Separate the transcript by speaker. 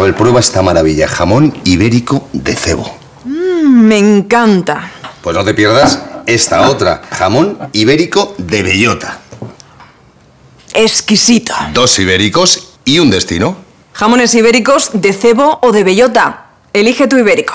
Speaker 1: ver, prueba esta maravilla, jamón ibérico de cebo.
Speaker 2: Mm, me encanta.
Speaker 3: Pues no te pierdas esta otra, jamón ibérico de bellota. Exquisito. Dos ibéricos y un destino. Jamones
Speaker 4: ibéricos de cebo o de bellota. Elige tu ibérico.